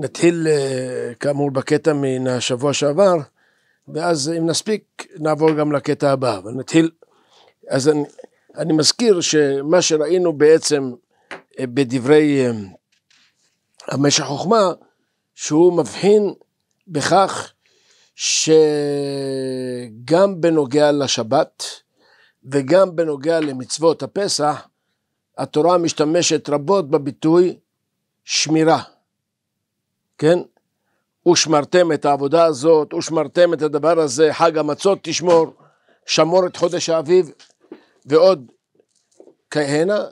נתחיל אה, כאמור בקטע מן השבוע שעבר, ואז אם נספיק נעבור גם לקטע הבא, אבל נתחיל, אז אני, אני מזכיר שמה שראינו בעצם אה, בדברי אה, המשך חוכמה, שהוא מבחין בכך שגם בנוגע לשבת וגם בנוגע למצוות הפסח, התורה משתמשת רבות בביטוי שמירה. כן? ושמרתם את העבודה הזאת, ושמרתם את הדבר הזה, חג המצות תשמור, שמור את חודש האביב, ועוד כהנה.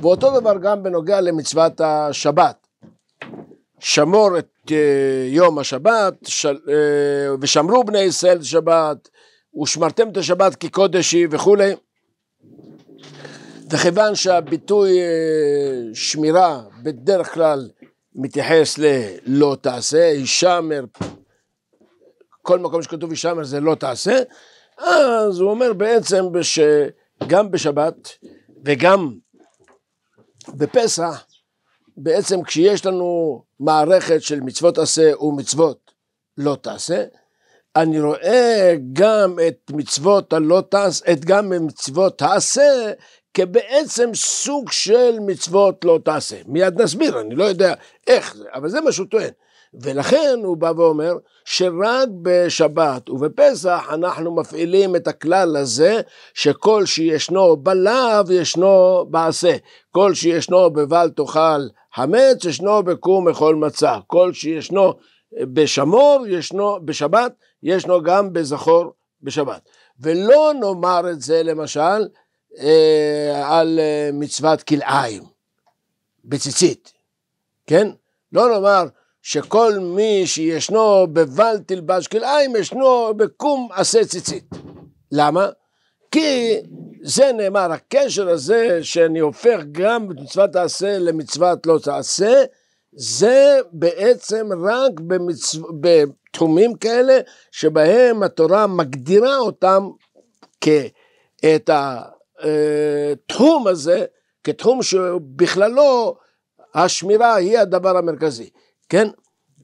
ואותו דבר גם בנוגע למצוות השבת. שמור את אה, יום השבת, של, אה, ושמרו בני ישראל את השבת, ושמרתם את השבת קודש היא וכולי. וכיוון שהביטוי אה, שמירה בדרך כלל מתייחס ללא תעשה, הישמר, כל מקום שכתוב הישמר זה לא תעשה, אז הוא אומר בעצם שגם בשבת וגם בפסח, בעצם כשיש לנו מערכת של מצוות עשה ומצוות לא תעשה, אני רואה גם את מצוות הלא תעשה, את גם מצוות העשה כבעצם סוג של מצוות לא תעשה. מיד נסביר, אני לא יודע איך זה, אבל זה מה שהוא טוען. ולכן הוא בא ואומר שרק בשבת ובפסח אנחנו מפעילים את הכלל הזה שכל שישנו בלאו ישנו בעשה, כל שישנו בבל תאכל חמץ ישנו בקום מכל מצה, כל שישנו בשמור ישנו בשבת ישנו גם בזכור בשבת. ולא נאמר את זה למשל אה, על אה, מצוות כלאיים, בציצית, כן? לא נאמר שכל מי שישנו בבל תלבש כלאיים, ישנו בקום עשה ציצית. למה? כי זה נאמר, הקשר הזה שאני הופך גם מצוות תעשה למצוות לא תעשה, זה בעצם רק במצו... בתחומים כאלה שבהם התורה מגדירה אותם כ... את ה... התחום אה, הזה כתחום שבכללו השמירה היא הדבר המרכזי, כן?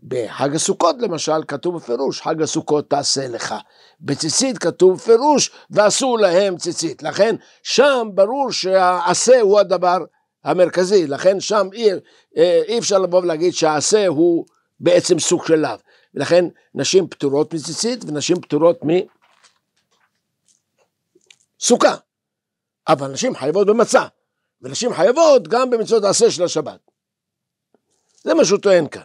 בחג הסוכות למשל כתוב בפירוש, חג הסוכות תעשה לך. בציצית כתוב בפירוש, ועשו להם ציצית. לכן שם ברור שהעשה הוא הדבר המרכזי, לכן שם אי, אה, אי אפשר לבוא ולהגיד שהעשה הוא בעצם סוג של לאו. לכן נשים פטורות מציצית ונשים פטורות מסוכה. אבל נשים חייבות במצה, ונשים חייבות גם במצוות העשה של השבת. זה מה שהוא טוען כאן.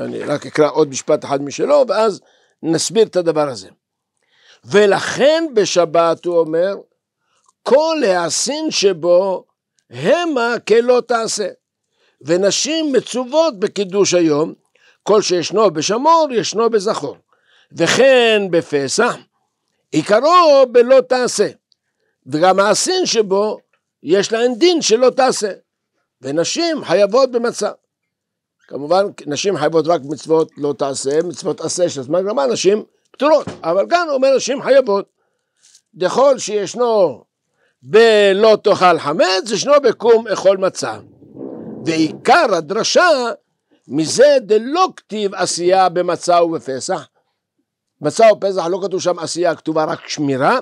אני רק אקרא עוד משפט אחד משלו, ואז נסביר את הדבר הזה. ולכן בשבת, הוא אומר, כל העשין שבו המה כלא תעשה. ונשים מצוות בקידוש היום, כל שישנו בשמור, ישנו בזכור. וכן בפסח, עיקרו בלא תעשה. וגם האסין שבו, יש להן דין שלא תעשה. ונשים חייבות במצב. כמובן, נשים חייבות רק מצוות לא תעשה, מצוות עשה של זמן גרמה, נשים פטורות. אבל כאן אומר נשים חייבות. דכל שישנו בלא תאכל חמץ, ישנו בקום אכול מצה. ועיקר הדרשה מזה דלא כתיב עשייה במצה ובפסח. מצה ופסח לא כתוב שם עשייה, כתובה רק שמירה.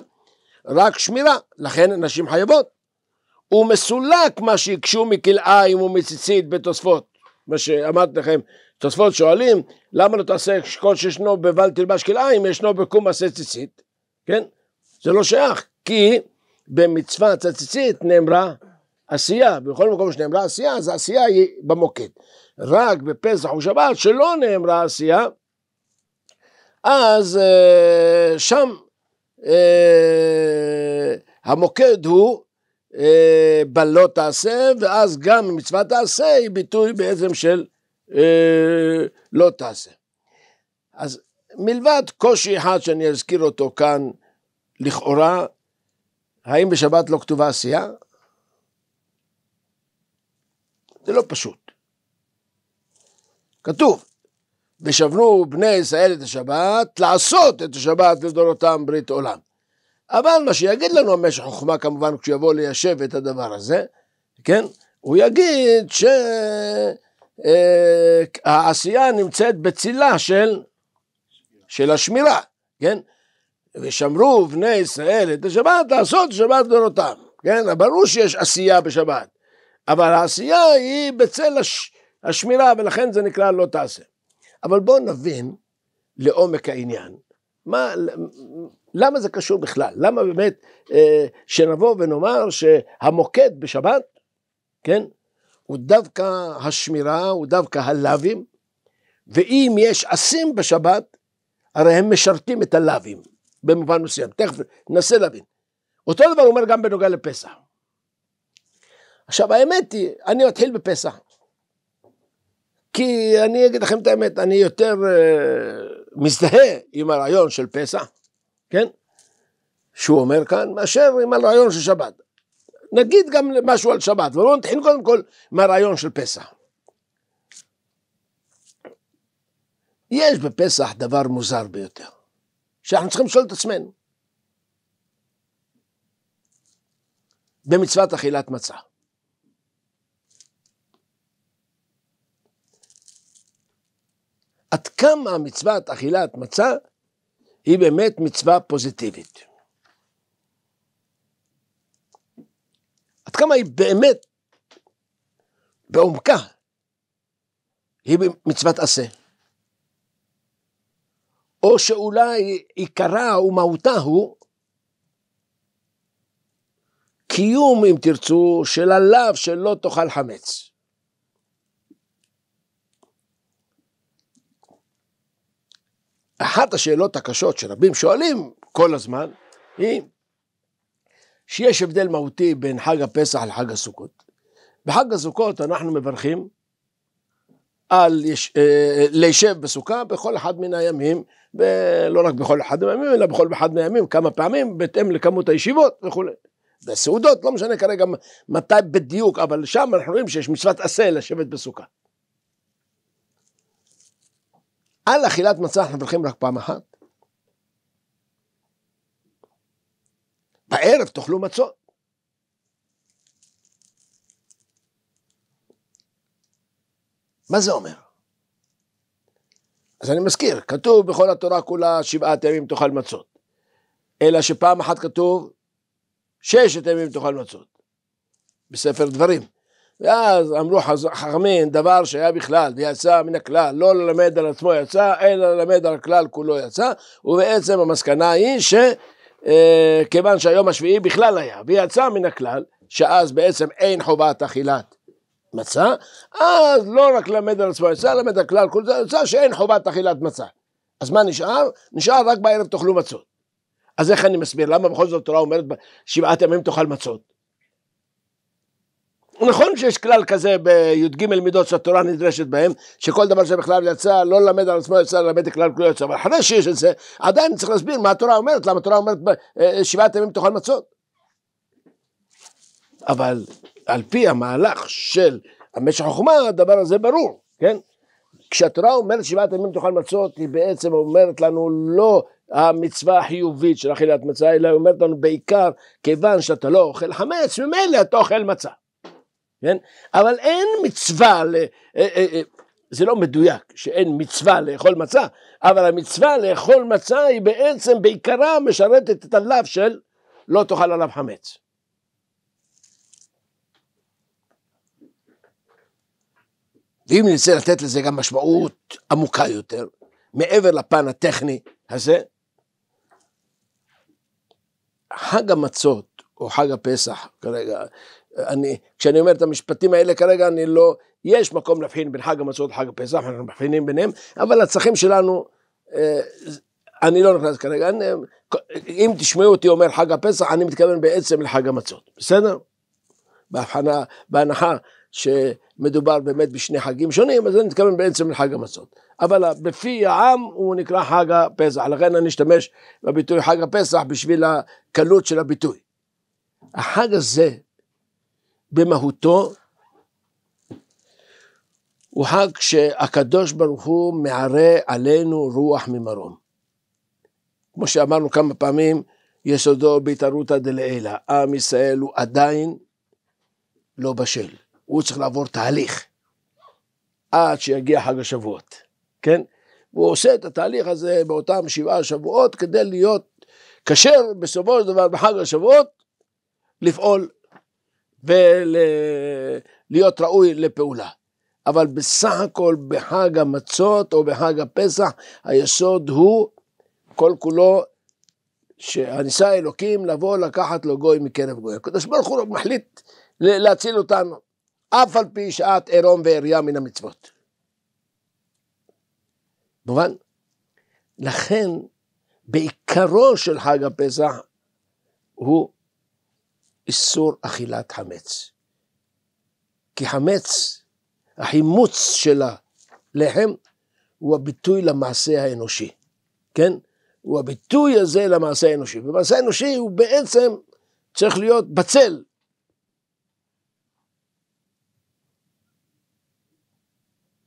רק שמירה, לכן נשים חייבות. הוא מסולק מה שהקשו מכלאיים ומציצית בתוספות. מה שאמרתי לכם, תוספות שואלים, למה לא תעשה כל שישנו בבל תלבש כלאיים, ישנו בקום עשה ציצית, כן? זה לא שייך, כי במצוות הציצית נאמרה עשייה, בכל מקום שנאמרה עשייה, אז העשייה היא במוקד. רק בפסח ושבת שלא נאמרה עשייה, אז אה, שם אה, המוקד הוא אה, בלא תעשה, ואז גם מצוות תעשה היא ביטוי בעצם של אה, לא תעשה. אז מלבד קושי אחד שאני אזכיר אותו כאן, לכאורה, האם בשבת לא כתובה עשייה? זה לא פשוט. כתוב, ושבנו בני ישראל את השבת, לעשות את השבת לדורותם ברית עולם. אבל מה שיגיד לנו המשך חוכמה כמובן כשיבוא ליישב את הדבר הזה, כן? הוא יגיד שהעשייה אה, נמצאת בצילה של, של השמירה, כן? ושמרו בני ישראל את השבת לעשות שבת דורותם, כן? ברור שיש עשייה בשבת, אבל העשייה היא בצל הש, השמירה ולכן זה נקרא לא תעשה. אבל בואו נבין לעומק העניין. מה, למה זה קשור בכלל? למה באמת אה, שנבוא ונאמר שהמוקד בשבת, כן, הוא דווקא השמירה, הוא דווקא הלאווים, ואם יש אסים בשבת, הרי הם משרתים את הלאווים, במובן מסוים. תכף ננסה להבין. אותו דבר הוא אומר גם בנוגע לפסח. עכשיו האמת היא, אני מתחיל בפסח. כי אני אגיד לכם את האמת, אני יותר uh, מזדהה עם הרעיון של פסח, כן? שהוא אומר כאן, מאשר עם הרעיון של שבת. נגיד גם משהו על שבת, אבל בואו נתחיל קודם כל מהרעיון של פסח. יש בפסח דבר מוזר ביותר, שאנחנו צריכים לשאול את עצמנו. במצוות אכילת מצה. עד כמה מצוות אכילת מצה היא באמת מצווה פוזיטיבית. עד כמה היא באמת, בעומקה, היא מצוות עשה. או שאולי עיקרה ומהותה הוא קיום, אם תרצו, של הלאו שלא תאכל חמץ. אחת השאלות הקשות שרבים שואלים כל הזמן היא שיש הבדל מהותי בין חג הפסח לחג הסוכות. בחג הסוכות אנחנו מברכים על יש, אה, אה ליישב בסוכה בכל אחד מן הימים, ולא רק בכל אחד מן הימים, אלא בכל אחד מן הימים, כמה פעמים, בהתאם לכמות הישיבות וכולי. בסעודות, לא משנה כרגע מתי בדיוק, אבל שם אנחנו רואים שיש מצוות עשה לשבת בסוכה. על אכילת מצה אנחנו מברכים רק פעם אחת. בערב תאכלו מצות. מה זה אומר? אז אני מזכיר, כתוב בכל התורה כולה שבעת ימים תאכל מצות. אלא שפעם אחת כתוב ששת ימים תאכל מצות. בספר דברים. ואז אמרו חכמים דבר שהיה בכלל ויצא מן הכלל לא ללמד על עצמו יצא אלא ללמד על הכלל כולו יצא ובעצם המסקנה היא שכיוון אה, שהיום השביעי בכלל היה ויצא מן הכלל שאז בעצם אין חובת אכילת מצה אז לא רק ללמד על עצמו יצא ללמד על הכלל כולו יצא שאין חובת אכילת מצה אז מה נשאר? נשאר רק בערב תאכלו מצות אז איך אני מסביר למה בכל זאת התורה אומרת שבעת ימים תאכל מצות נכון שיש כלל כזה בי"ג מידות שהתורה נדרשת בהם, שכל דבר שבכלל יצא, לא ללמד על עצמו יצא, ללמד כלל כולו יצא, אבל אחרי שיש את זה, עדיין צריך להסביר מה התורה אומרת, למה התורה אומרת אה, אה, שבעת ימים תאכל מצות. אבל על פי המהלך של המשך החוכמה, הדבר הזה ברור, כן? כשהתורה אומרת שבעת ימים תאכל מצות, היא בעצם אומרת לנו לא המצווה החיובית של אכילת מצה, אלא היא אומרת לנו בעיקר, כיוון שאתה לא אוכל חמץ, ממילא אתה אוכל מצה. כן? אבל אין מצווה, ל... אה, אה, אה, זה לא מדויק שאין מצווה לאכול מצה, אבל המצווה לאכול מצה היא בעצם בעיקרה משרתת את הלאו של לא תאכל עליו חמץ. ואם נרצה לתת לזה גם משמעות עמוקה יותר, מעבר לפן הטכני הזה, חג המצות, או חג הפסח כרגע, אני, כשאני אומר את המשפטים האלה כרגע אני לא, יש מקום להבחין בין חג המצות לחג הפסח, אנחנו מבחינים ביניהם, אבל הצרכים שלנו, אה, אני לא נכנס כרגע, אני, אם תשמעו אותי אומר חג הפסח, אני מתכוון בעצם לחג המצות, בסדר? בהבחנה, בהנחה שמדובר באמת בשני חגים שונים, אז אני מתכוון בעצם לחג המצות. אבל בפי העם הוא נקרא חג הפסח, לכן אני אשתמש בביטוי חג הפסח בשביל הקלות של הביטוי. החג הזה במהותו הוא חג שהקדוש ברוך הוא מערה עלינו רוח ממרום. כמו שאמרנו כמה פעמים, יסודו בהתערותא דלעילא. עם ישראל הוא עדיין לא בשל. הוא צריך לעבור תהליך עד שיגיע חג השבועות, כן? הוא עושה את התהליך הזה באותם שבעה שבועות כדי להיות כשר בסופו של דבר בחג השבועות לפעול ולהיות ראוי לפעולה. אבל בסך הכל בחג המצות או בחג הפסח, היסוד הוא כל כולו שהניסה אלוקים לבוא לקחת לו גוי מקרב גוי. הקדוש ברוך הוא מחליט להציל אותנו, אף על פי שעת עירום ועריה מן המצוות. מובן? לכן, בעיקרו של חג הפסח הוא איסור אכילת חמץ. כי חמץ, החימוץ של הלחם, הוא הביטוי למעשה האנושי, כן? הוא הביטוי הזה למעשה האנושי. ומעשה האנושי הוא בעצם צריך להיות בצל.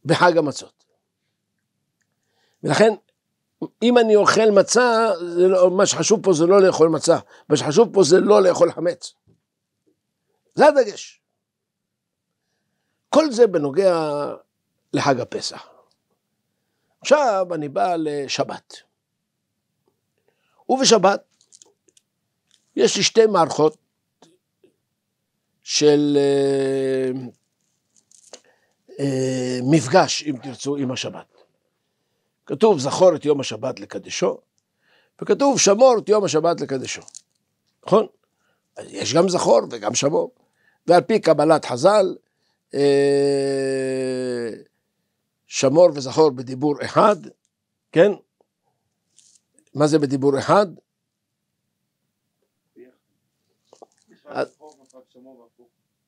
בחג המצות. ולכן, אם אני אוכל מצה, לא, מה שחשוב פה זה לא לאכול מצה, מה שחשוב פה זה לא לאכול חמץ. זה הדגש. כל זה בנוגע לחג הפסח. עכשיו אני בא לשבת. ובשבת יש לי שתי מערכות של אה, אה, מפגש, אם תרצו, עם השבת. כתוב זכור את יום השבת לקדשו, וכתוב שמור את יום השבת לקדשו, נכון? אז יש גם זכור וגם שמור. ועל פי קבלת חז"ל, אה, שמור וזכור בדיבור אחד, כן? מה זה בדיבור אחד?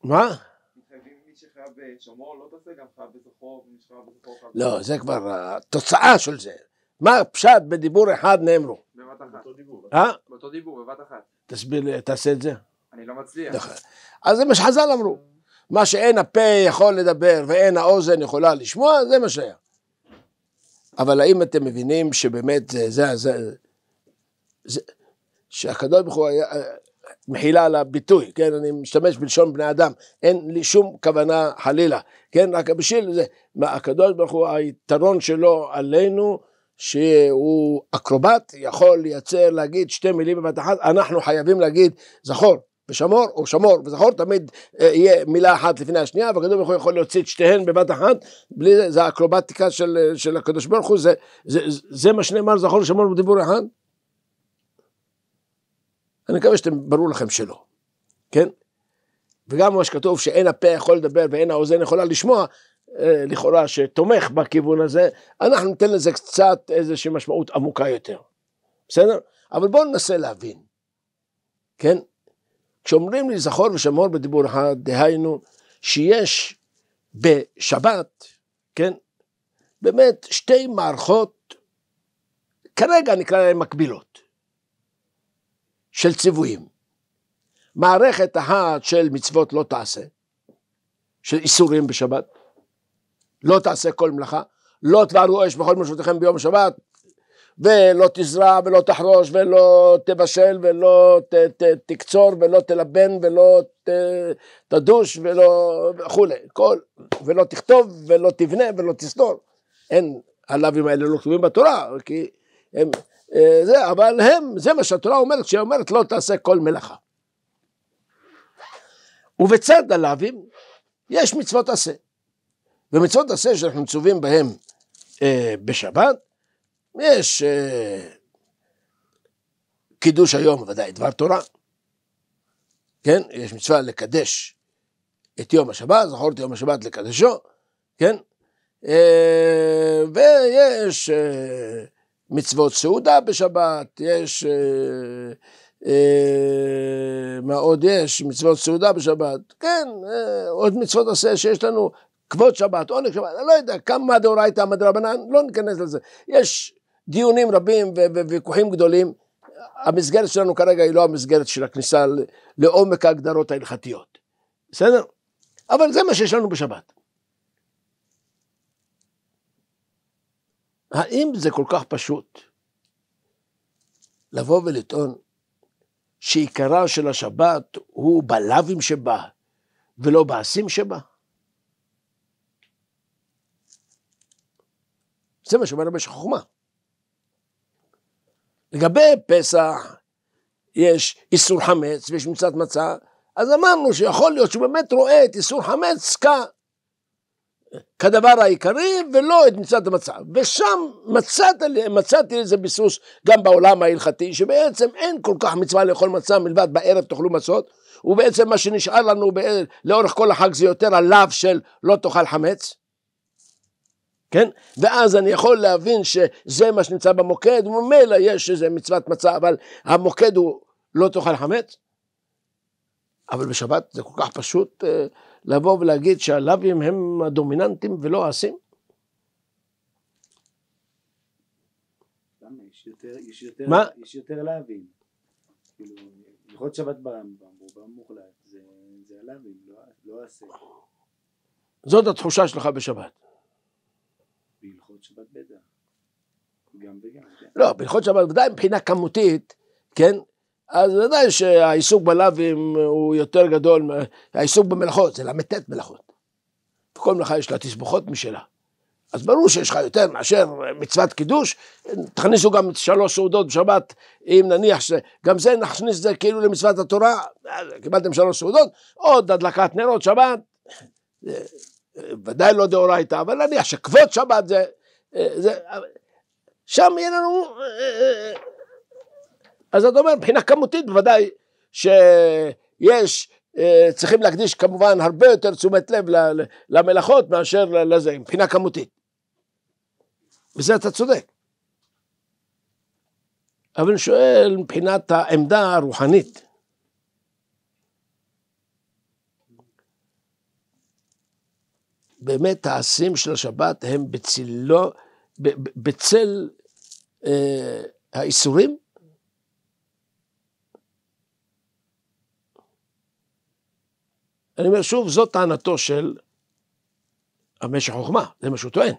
מה? לא, זה כבר התוצאה של זה. מה הפשט בדיבור אחד נאמרו? בבת אחת. אה? באותו דיבור, בבת אחת. תסביר לי, תעשה את זה. אני לא מצליח. נכון. אז זה מה שחז"ל אמרו. מה שאין הפה יכול לדבר ואין האוזן יכולה לשמוע, זה מה שהיה. אבל האם אתם מבינים שבאמת זה, זה, זה זה שהקדוש ברוך הוא היה, אה, מחילה על הביטוי, כן, אני משתמש בלשון בני אדם, אין לי שום כוונה חלילה, כן, רק בשביל זה, מה, הקדוש ברוך הוא, היתרון שלו עלינו, שהוא אקרובט, יכול לייצר, להגיד שתי מילים בבת אחת, אנחנו חייבים להגיד זכור, ושמור או שמור וזכור תמיד אה, יהיה מילה אחת לפני השנייה והקדוש ברוך הוא יכול להוציא את שתיהן בבת אחת בלי זה, זה האקרובטיקה של, אה, של הקדוש ברוך הוא זה, זה, זה מה שנאמר זכור ושמור בדיבור אחד אני מקווה שאתם ברור לכם שלא כן וגם מה שכתוב שאין הפה יכול לדבר ואין האוזן יכולה לשמוע אה, לכאורה שתומך בכיוון הזה, אנחנו ניתן לזה קצת איזושהי משמעות עמוקה יותר, בסדר? אבל בואו ננסה להבין, כן? כשאומרים לי זכור ושמור בדיבור אחד, דהיינו שיש בשבת, כן, באמת שתי מערכות, כרגע נקרא להן מקבילות, של ציוויים. מערכת אחת של מצוות לא תעשה, של איסורים בשבת, לא תעשה כל מלאכה, לא תבערו אש בכל מושבותיכם ביום שבת, ולא תזרע ולא תחרוש ולא תבשל ולא ת, ת, תקצור ולא תלבן ולא ת, תדוש ולא וכולי, כל, ולא תכתוב ולא תבנה ולא תסתור. אין, הלאווים האלה לא כתובים בתורה, כי הם, אה, זה, אבל הם, זה מה שהתורה אומרת, שהיא אומרת לא תעשה כל מלאכה. ובצד הלאווים יש מצוות עשה. ומצוות עשה שאנחנו מצווים בהם אה, בשבת, יש אה, קידוש היום, ודאי דבר תורה, כן? יש מצווה לקדש את יום השבת, זכור את יום השבת לקדשו, כן? אה, ויש אה, מצוות סעודה בשבת, יש... מה עוד יש? מצוות סעודה בשבת, כן, עוד מצוות עשה שיש לנו כבוד שבת, עונג שבת, אני לא יודע כמה דאורייתא, מה דרבנן, לא ניכנס לזה. יש דיונים רבים וויכוחים גדולים. המסגרת שלנו כרגע היא לא המסגרת של הכניסה לעומק ההגדרות ההלכתיות. בסדר? אבל זה מה שיש לנו בשבת. האם זה כל כך פשוט לבוא ולטעון שעיקרה של השבת הוא בלאווים שבה ולא בעשים שבה? זה מה שאומר במשך חוכמה. לגבי פסח, יש איסור חמץ ויש מצוות מצה, אז אמרנו שיכול להיות שהוא באמת רואה את איסור חמץ כ... כדבר העיקרי ולא את מצוות המצה. ושם מצאת, מצאתי איזה ביסוס גם בעולם ההלכתי, שבעצם אין כל כך מצווה לאכול מצה מלבד בערב תאכלו מצות, ובעצם מה שנשאר לנו בערב, לאורך כל החג זה יותר הלאו של לא תאכל חמץ. כן? ואז אני יכול להבין שזה מה שנמצא במוקד, וממילא יש איזה מצוות מצה, אבל המוקד הוא לא תאכל חמץ. אבל בשבת זה כל כך פשוט אה, לבוא ולהגיד שהלווים הם הדומיננטים ולא העשים. מה? יש יותר להבין, כאילו, הלכות שבת ברמב"ם, רובם מוחלט, זה הלאווים, לא, לא העשה. זאת התחושה שלך בשבת. בהלכות שבת בטח. גם וגם. כן. לא, בהלכות שבת ודאי מבחינה כמותית, כן? אז ודאי שהעיסוק בלאווים הוא יותר גדול, העיסוק במלאכות, זה ל"ט מלאכות. וכל מלאכה יש לה תסבוכות משלה. אז ברור שיש לך יותר מאשר מצוות קידוש, תכניסו גם שלוש סעודות בשבת, אם נניח שגם זה נכניס את זה כאילו למצוות התורה, קיבלתם שלוש סעודות, עוד הדלקת נרות שבת, ודאי לא דאורייתא, אבל נניח שכבוד שבת זה אה, אה, שם יהיה לנו... אה, אז אתה אומר, מבחינה כמותית בוודאי שיש, צריכים להקדיש כמובן הרבה יותר תשומת לב למלאכות מאשר לזה, מבחינה כמותית. בזה אתה צודק. אבל אני שואל מבחינת העמדה הרוחנית. באמת העשים של השבת הם בצלו, בצל אה, האיסורים? אני אומר שוב, זאת טענתו של המשך חוכמה, זה מה שהוא טוען.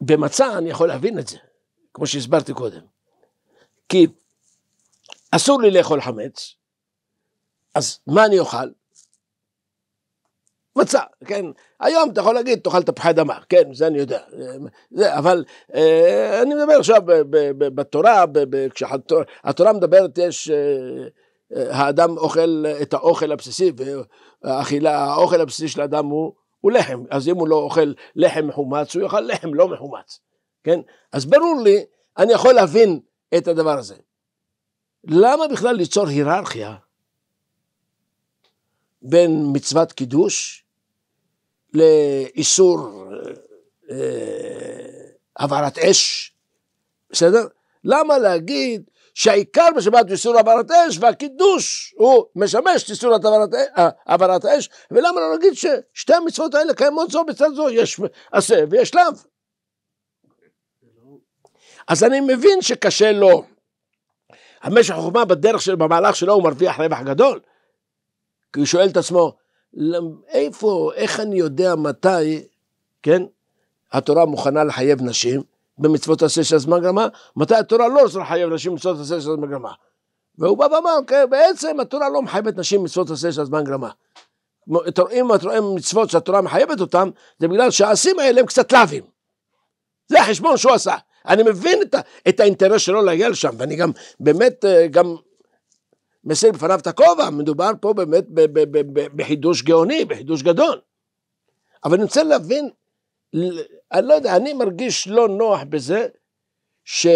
במצע אני יכול להבין את זה, כמו שהסברתי קודם. כי אסור לי לאכול חמץ, אז מה אני אוכל? מצה, כן? היום אתה יכול להגיד, תאכל תפוחי אדמה, כן, זה אני יודע. זה, אבל אה, אני מדבר עכשיו ב, ב, ב, בתורה, כשהתורה מדברת, יש... אה, אה, האדם אוכל את האוכל הבסיסי, והאכילה, האוכל הבסיסי של האדם הוא, הוא לחם, אז אם הוא לא אוכל לחם מחומץ, הוא יאכל לחם לא מחומץ, כן? אז ברור לי, אני יכול להבין את הדבר הזה. למה בכלל ליצור היררכיה בין מצוות קידוש לאיסור הבערת אה, אה, אש, בסדר? למה להגיד שהעיקר בשבת הוא איסור הבערת אש והקידוש הוא משמש את איסור הבערת אש ולמה לא נגיד ששתי המצוות האלה קיימות זו בצד זו, יש עשה ויש לאו. לא- אז אני מבין שקשה לו לא. המשך החוכמה בדרך של, במהלך שלו הוא מרוויח רווח גדול. כי הוא שואל את עצמו, איפה, איך אני יודע מתי, כן, התורה מוכנה לחייב נשים במצוות עשה של הזמן גרמה, מתי התורה לא רוצה לחייב נשים במצוות עשה של הזמן גרמה. והוא בא ואמר, כן, בעצם התורה לא מחייבת נשים במצוות עשה של הזמן גרמה. אם אתה רואה מצוות שהתורה מחייבת אותן, זה בגלל שהעשים האלה הם קצת לאווים. זה החשבון שהוא עשה. אני מבין את, ה, את האינטרס שלו להגיע לשם, ואני גם באמת, אה, גם מסיר בפניו את הכובע, מדובר פה באמת ב, ב, ב, ב, בחידוש גאוני, בחידוש גדול. אבל אני רוצה להבין, אני לא יודע, אני מרגיש לא נוח בזה ש...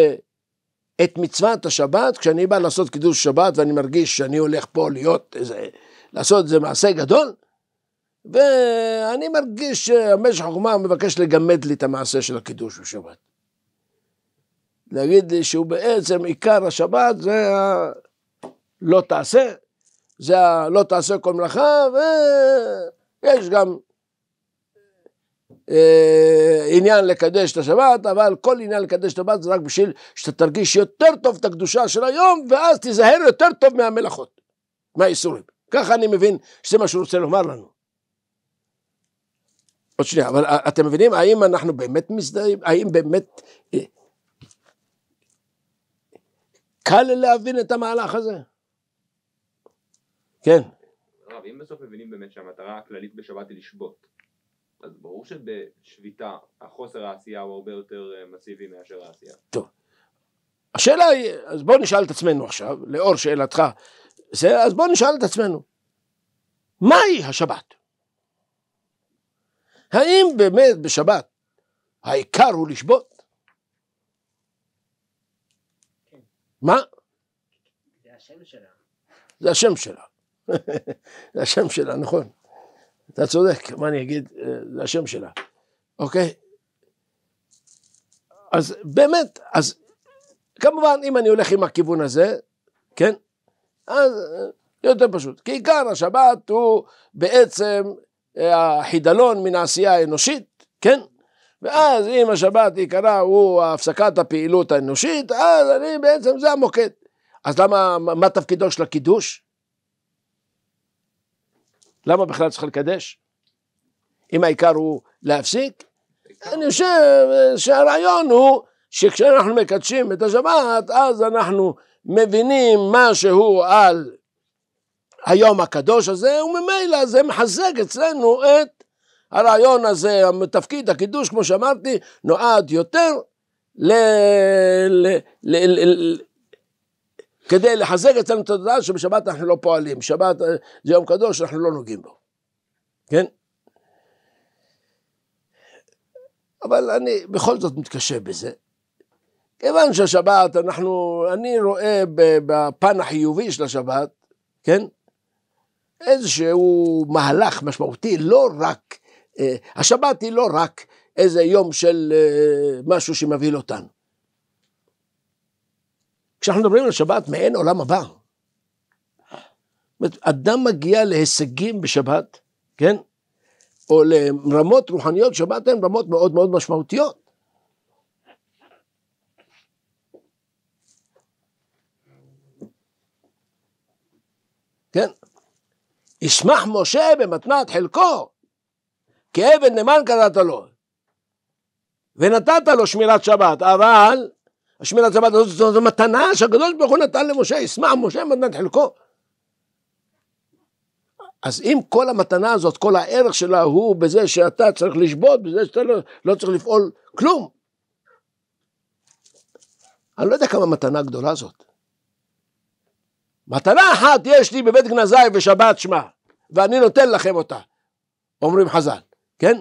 את מצוות השבת, כשאני בא לעשות קידוש שבת ואני מרגיש שאני הולך פה להיות איזה, לעשות איזה מעשה גדול, ואני מרגיש שהמשך החוכמה מבקש לגמד לי את המעשה של הקידוש בשבת. להגיד לי שהוא בעצם עיקר השבת זה ה... לא תעשה, זה ה... לא תעשה כל מלאכה, ויש גם אה, עניין לקדש את השבת, אבל כל עניין לקדש את השבת זה רק בשביל שאתה תרגיש יותר טוב את הקדושה של היום, ואז תיזהר יותר טוב מהמלאכות, מהאיסורים. ככה אני מבין שזה מה שהוא רוצה לומר לנו. עוד שנייה, אבל אה, אתם מבינים, האם אנחנו באמת מזדהים, האם באמת אה, קל להבין את המהלך הזה. כן. רב, אם בסוף מבינים באמת שהמטרה הכללית בשבת היא לשבות, אז ברור שבשביתה החוסר העשייה הוא הרבה יותר אה, מסיבי מאשר העשייה. טוב. השאלה היא, אז בואו נשאל את עצמנו עכשיו, לאור שאלתך, זה, אז בואו נשאל את עצמנו, מהי השבת? האם באמת בשבת העיקר הוא לשבות? מה? זה השם שלה. זה השם שלה. זה השם שלה, נכון. אתה צודק, מה אני אגיד? אה, זה השם שלה, אוקיי? אז באמת, אז כמובן, אם אני הולך עם הכיוון הזה, כן? אז אה, יותר פשוט. כי עיקר השבת הוא בעצם אה, החידלון מן העשייה האנושית, כן? ואז אם השבת עיקרה הוא הפסקת הפעילות האנושית, אז אני בעצם, זה המוקד. אז למה, מה תפקידו של הקידוש? למה בכלל צריך לקדש? אם העיקר הוא להפסיק? אני חושב שהרעיון הוא שכשאנחנו מקדשים את השבת, אז אנחנו מבינים משהו על היום הקדוש הזה, וממילא זה מחזק אצלנו את הרעיון הזה, תפקיד הקידוש, כמו שאמרתי, נועד יותר ל... ל... ל... ל... כדי לחזק אצלנו את התודעה שבשבת אנחנו לא פועלים, שבת אה, זה יום קדוש, אנחנו לא נוגעים בו, כן? אבל אני בכל זאת מתקשה בזה. כיוון שהשבת, אנחנו, אני רואה בפן החיובי של השבת, כן? איזשהו מהלך משמעותי, לא רק אה, השבת היא לא רק איזה יום של אה, משהו שמבהיל אותנו. כשאנחנו מדברים על שבת, מעין עולם הבא. אדם מגיע להישגים בשבת, כן? או לרמות רוחניות, שבת הן רמות מאוד מאוד משמעותיות. כן? ישמח משה במתנת חלקו כעבד נאמן קראת לו, ונתת לו שמירת שבת, אבל השמירת שבת הזאת זו, זו מתנה שהקדוש ברוך הוא נתן למשה, ישמע משה מתנת חלקו. אז אם כל המתנה הזאת, כל הערך שלה הוא בזה שאתה צריך לשבות, בזה שאתה לא, לא צריך לפעול כלום. אני לא יודע כמה מתנה גדולה זאת. מתנה אחת יש לי בבית גנזי בשבת שמע, ואני נותן לכם אותה, אומרים חז"ל. כן?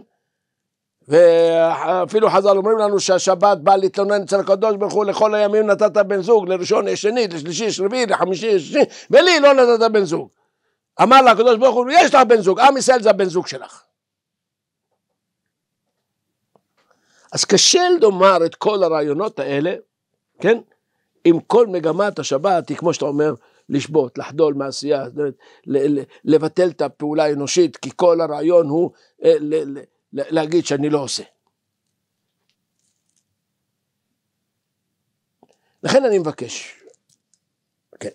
ואפילו חז"ל אומרים לנו שהשבת באה להתלונן אצל הקדוש ברוך הוא לכל הימים נתת בן זוג, לראשון, לשני, לשלישי, לשביעי, לחמישי, לשישי, ולי לא נתת בן זוג. אמר לה הקדוש ברוך הוא, יש לך בן זוג, עם ישראל זה הבן זוג שלך. אז קשה לומר את כל הרעיונות האלה, כן? אם כל מגמת השבת היא כמו שאתה אומר, לשבות, לחדול מעשייה, לבטל את הפעולה האנושית, כי כל הרעיון הוא אה, להגיד שאני לא עושה. לכן אני מבקש, כן,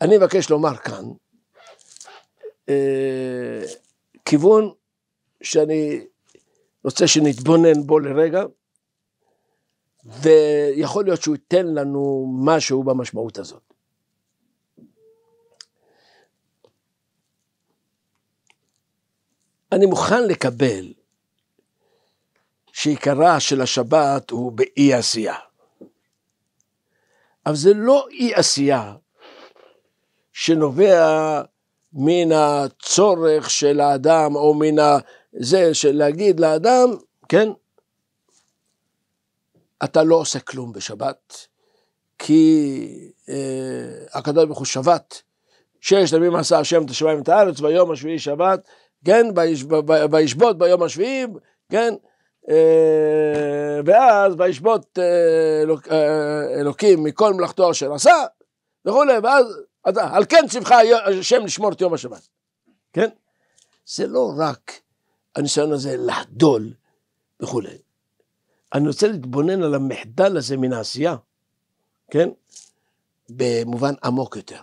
אני מבקש לומר כאן אה, כיוון שאני רוצה שנתבונן בו לרגע, ויכול להיות שהוא ייתן לנו משהו במשמעות הזאת. אני מוכן לקבל שעיקרה של השבת הוא באי עשייה. אבל זה לא אי עשייה שנובע מן הצורך של האדם או מן זה של להגיד לאדם, כן, אתה לא עושה כלום בשבת, כי אה, הקדוש ברוך הוא שבת, שש ימים עשה השם את השמיים ואת הארץ, והיום השביעי שבת, כן, וישבות ביום השביעי, כן, אה, ואז וישבות אה, אה, אלוקים מכל מלאכתו אשר עשה, וכולי, ואז, על כן ציווך השם לשמור את יום השבת, כן? זה לא רק הניסיון הזה לחדול וכולי. אני רוצה להתבונן על המחדל הזה מן העשייה, כן? במובן עמוק יותר.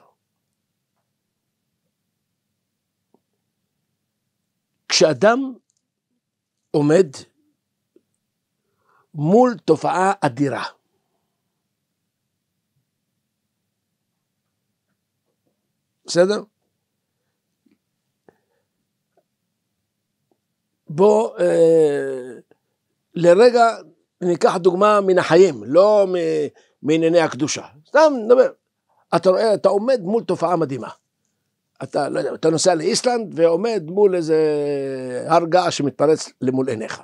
כשאדם עומד מול תופעה אדירה, בסדר? בוא אה, לרגע ניקח דוגמה מן החיים, לא מענייני הקדושה. סתם נדבר. אתה רואה, אתה עומד מול תופעה מדהימה. אתה, לא יודע, אתה נוסע לאיסלנד ועומד מול איזה הר געש שמתפרץ למול עיניך.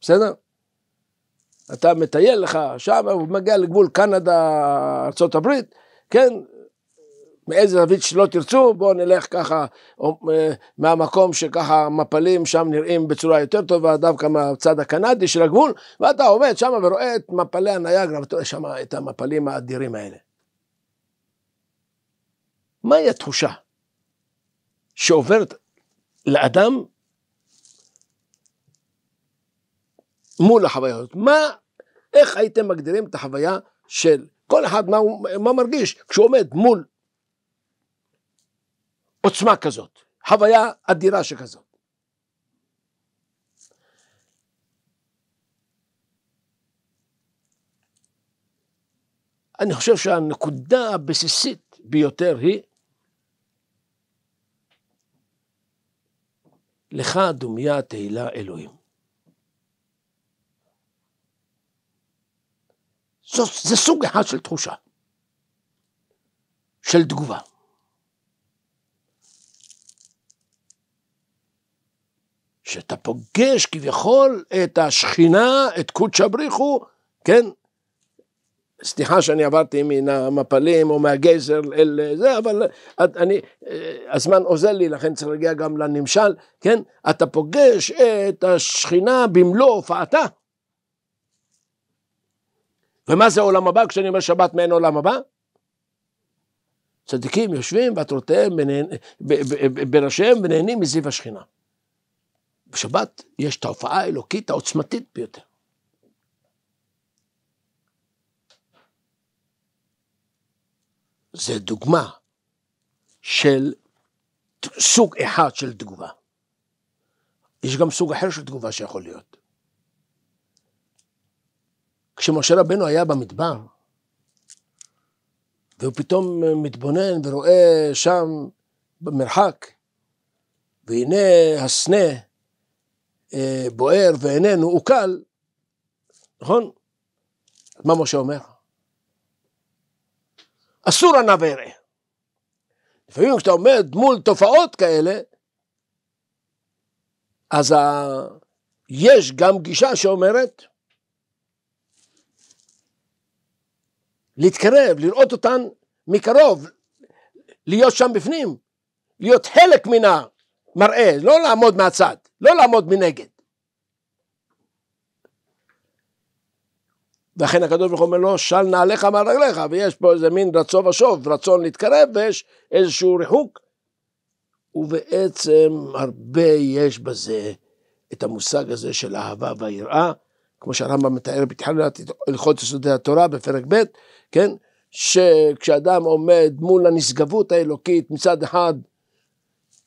בסדר? אתה מטייל לך שם, הוא מגיע לגבול קנדה, ארה"ב, כן? מאיזה זווית שלא תרצו, בואו נלך ככה או, אה, מהמקום שככה המפלים שם נראים בצורה יותר טובה, דווקא מהצד הקנדי של הגבול, ואתה עומד שם ורואה את מפלי הנייגרה, ואתה רואה שם את המפלים האדירים האלה. מהי התחושה שעוברת לאדם מול החוויה הזאת? מה, איך הייתם מגדירים את החוויה של כל אחד, מה הוא מה מרגיש כשהוא עומד מול עוצמה כזאת, חוויה אדירה שכזאת? אני חושב שהנקודה הבסיסית ביותר היא לך דומיה תהילה אלוהים. זו, זה סוג אחד של תחושה, של תגובה. שאתה פוגש כביכול את השכינה, את קודשא בריחו, כן, סליחה שאני עברתי מן המפלים או מהגזר אל אה, זה, אבל אה, אני, אה, הזמן עוזר לי, לכן צריך להגיע גם לנמשל, כן? אתה פוגש את השכינה במלוא הופעתה. ומה זה עולם הבא? כשאני אומר שבת מעין עולם הבא? צדיקים יושבים ועטרותיהם בראשיהם ונהנים מזיו השכינה. בשבת יש את ההופעה האלוקית העוצמתית ביותר. זה דוגמה של סוג אחד של תגובה. יש גם סוג אחר של תגובה שיכול להיות. כשמשה רבנו היה במדבר, והוא פתאום מתבונן ורואה שם במרחק, והנה הסנה אה, בוער ואיננו, הוא קל, נכון? מה משה אומר? אסור ענה ויראה. לפעמים כשאתה עומד מול תופעות כאלה, אז ה... יש גם גישה שאומרת להתקרב, לראות אותן מקרוב, להיות שם בפנים, להיות חלק מן המראה, לא לעמוד מהצד, לא לעמוד מנגד. ואכן הקדוש ברוך הוא אומר לו, של נעליך מעל רגליך, ויש פה איזה מין רצו ושוב, רצון להתקרב, ויש איזשהו ריחוק. ובעצם הרבה יש בזה את המושג הזה של אהבה ויראה, כמו שהרמב"ם מתאר בתחילת הלכות יסודי התורה בפרק ב', כן? שכשאדם עומד מול הנשגבות האלוקית, מצד אחד,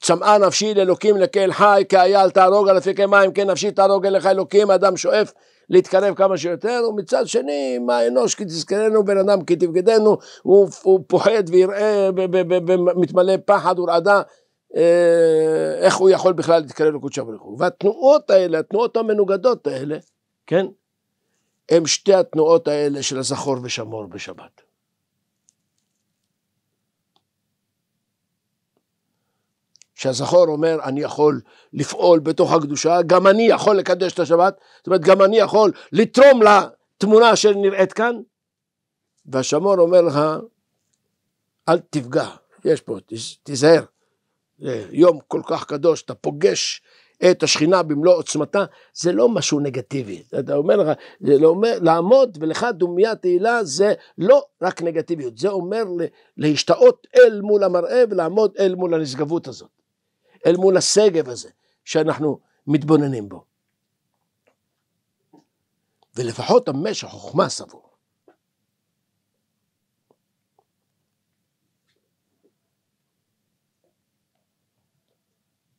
צמאה נפשי לאלוקים לקהל חי, כאייל תהרוג על אפיקי מים, כן נפשי תהרוג אליך אלוקים, האדם שואף להתקרב כמה שיותר, ומצד שני, מה אנוש כי תזכרנו בן אדם כי תבגדנו, הוא, הוא פוחד ויראה, ומתמלא פחד ורעדה, אה, איך הוא יכול בכלל להתקרב לקודשא ברוך הוא. והתנועות האלה, התנועות המנוגדות האלה, כן, הם שתי התנועות האלה של הזכור ושמור בשבת. שהזכור אומר אני יכול לפעול בתוך הקדושה, גם אני יכול לקדש את השבת, זאת אומרת גם אני יכול לתרום לתמונה שנראית כאן, והשמור אומר לך אל תפגע, יש פה, תיזהר, יום כל כך קדוש, אתה פוגש את השכינה במלוא עוצמתה, זה לא משהו נגטיבי. אתה אומר לך, זה לא אומר, לעמוד ולך דומיה תהילה זה לא רק נגטיביות, זה אומר להשתאות אל מול המראה ולעמוד אל מול הנשגבות הזאת. אל מול השגב הזה שאנחנו מתבוננים בו. ולפחות המשך חוכמה סבור.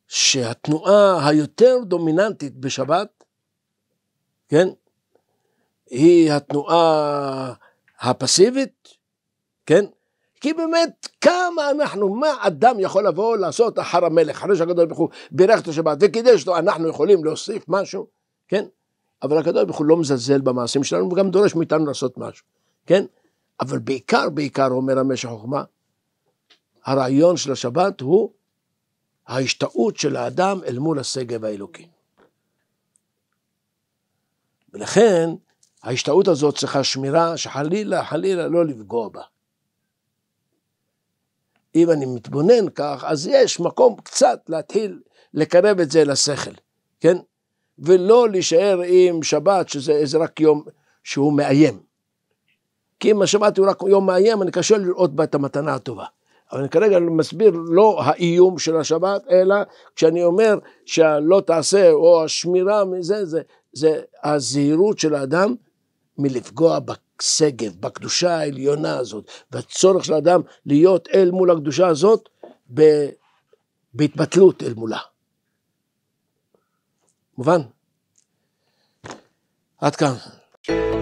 שהתנועה היותר דומיננטית בשבת, כן, היא התנועה הפסיבית, כן, כי באמת, כמה אנחנו, מה אדם יכול לבוא לעשות אחר המלך, אחרי שהקדוש ברוך הוא בירך את השבת וקידש אותו, אנחנו יכולים להוסיף משהו, כן? אבל הקדוש ברוך הוא לא מזלזל במעשים שלנו וגם דורש מאיתנו לעשות משהו, כן? אבל בעיקר, בעיקר, אומר המשך חוכמה, הרעיון של השבת הוא ההשתאות של האדם אל מול השגב האלוקי. ולכן, ההשתאות הזאת צריכה שמירה שחלילה, חלילה לא לפגוע בה. אם אני מתבונן כך, אז יש מקום קצת להתחיל לקרב את זה לשכל, כן? ולא להישאר עם שבת, שזה רק יום שהוא מאיים. כי אם השבת הוא רק יום מאיים, אני קשה לראות בה את המתנה הטובה. אבל אני כרגע מסביר לא האיום של השבת, אלא כשאני אומר שהלא תעשה או השמירה מזה, זה, זה הזהירות של האדם מלפגוע בכ... שגב, בקדושה העליונה הזאת, והצורך של האדם להיות אל מול הקדושה הזאת בהתבטלות אל מולה. מובן? עד כאן.